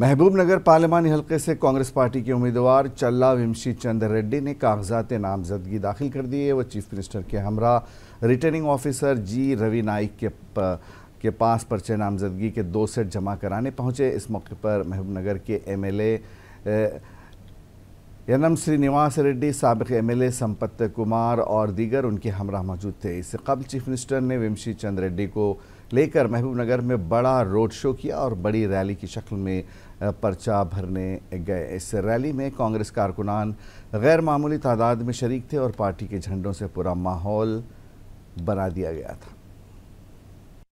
महबूब नगर पार्लियामानी हलके से कांग्रेस पार्टी के उम्मीदवार चल्ला विमशी चंद्र रेड्डी ने कागजात नामजदगी दाखिल कर दिए वह चीफ मिनिस्टर के हमरा returning officer G Ravi Naik के प, के पास पर्चे नामजदगी के दो सेट जमा कराने पहुंचे इस मौके पर महबूब नगर के एमएलए यनम श्रीनिवास रेड्डी सबक एम एल संपत कुमार और दीगर उनके हमरा मौजूद थे इससे कबल चीफ मिनिस्टर ने विमशी चंद्र रेड्डी को लेकर महबूब नगर में बड़ा रोड शो किया और बड़ी रैली की शक्ल में पर्चा भरने गए इस रैली में कांग्रेस कारकुनान गैर मामूली तादाद में शरीक थे और पार्टी के झंडों से पूरा माहौल बना दिया गया था